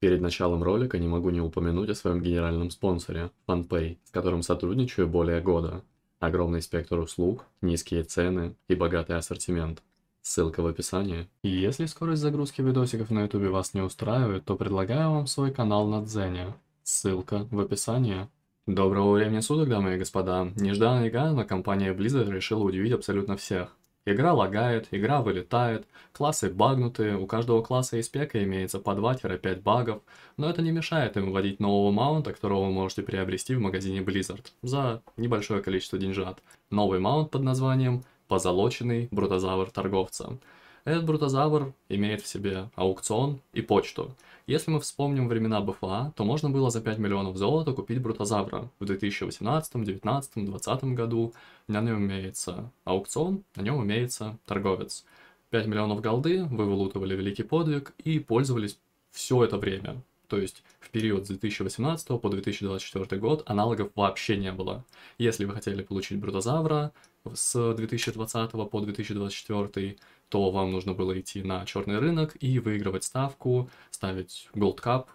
Перед началом ролика не могу не упомянуть о своем генеральном спонсоре, FunPay, с которым сотрудничаю более года. Огромный спектр услуг, низкие цены и богатый ассортимент. Ссылка в описании. И если скорость загрузки видосиков на ютубе вас не устраивает, то предлагаю вам свой канал на Дзене. Ссылка в описании. Доброго времени суток, дамы и господа. Нежданно-негаданно компания Blizzard решила удивить абсолютно всех. Игра лагает, игра вылетает, классы багнутые, у каждого класса из пека имеется по 2-5 багов, но это не мешает им вводить нового маунта, которого вы можете приобрести в магазине Blizzard за небольшое количество деньжат. Новый маунт под названием «Позолоченный брутозавр торговца». Этот брутозавр имеет в себе аукцион и почту. Если мы вспомним времена БФА, то можно было за 5 миллионов золота купить брутозавра. В 2018, 2019, 2020 году на нем имеется аукцион, на нем имеется торговец. 5 миллионов голды, вы вылутывали великий подвиг и пользовались все это время. То есть в период с 2018 по 2024 год аналогов вообще не было. Если вы хотели получить брутозавра с 2020 по 2024, то вам нужно было идти на черный рынок и выигрывать ставку, ставить Gold Cup.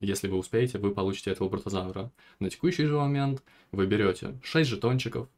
Если вы успеете, вы получите этого брутозавра. На текущий же момент вы берете 6 жетончиков,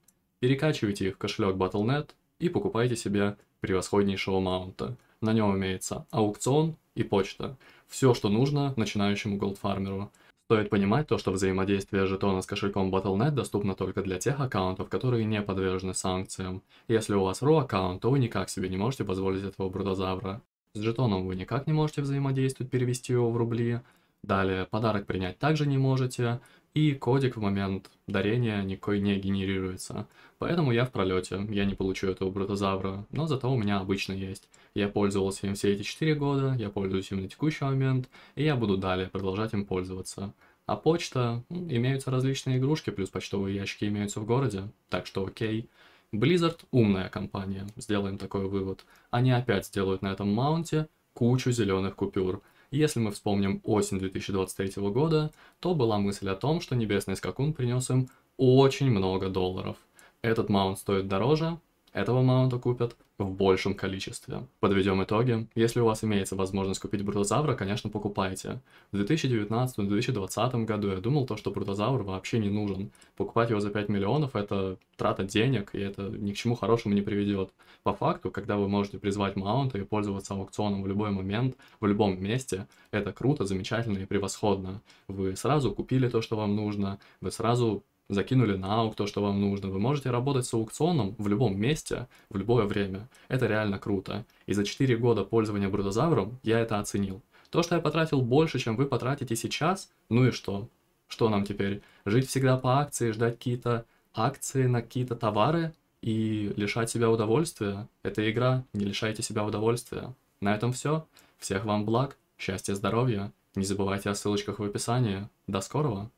перекачиваете их в кошелек Battle.net и покупаете себе превосходнейшего маунта. На нем имеется аукцион, и почта. Все, что нужно начинающему голдфармеру. Стоит понимать то, что взаимодействие жетона с кошельком Battle.net доступно только для тех аккаунтов, которые не подвержены санкциям. Если у вас RU аккаунт, то вы никак себе не можете позволить этого брудозавра. С жетоном вы никак не можете взаимодействовать, перевести его в рубли. Далее, подарок принять также не можете и кодик в момент дарения никакой не генерируется. Поэтому я в пролете, я не получу этого брутозавра, но зато у меня обычно есть. Я пользовался им все эти 4 года, я пользуюсь им на текущий момент, и я буду далее продолжать им пользоваться. А почта, ну, имеются различные игрушки, плюс почтовые ящики имеются в городе, так что окей. Blizzard умная компания, сделаем такой вывод. Они опять сделают на этом маунте кучу зеленых купюр – если мы вспомним осень 2023 года, то была мысль о том, что небесный скакун принес им очень много долларов. Этот маунт стоит дороже, этого маунта купят в большем количестве. Подведем итоги. Если у вас имеется возможность купить брутозавра, конечно, покупайте. В 2019-2020 году я думал то, что брутозавр вообще не нужен. Покупать его за 5 миллионов – это трата денег, и это ни к чему хорошему не приведет. По факту, когда вы можете призвать маунта и пользоваться аукционом в любой момент, в любом месте, это круто, замечательно и превосходно. Вы сразу купили то, что вам нужно, вы сразу закинули на аук что вам нужно. Вы можете работать с аукционом в любом месте, в любое время. Это реально круто. И за 4 года пользования брудозавром я это оценил. То, что я потратил больше, чем вы потратите сейчас, ну и что? Что нам теперь? Жить всегда по акции, ждать какие-то акции на какие-то товары и лишать себя удовольствия? Это игра, не лишайте себя удовольствия. На этом все. Всех вам благ, счастья, здоровья. Не забывайте о ссылочках в описании. До скорого!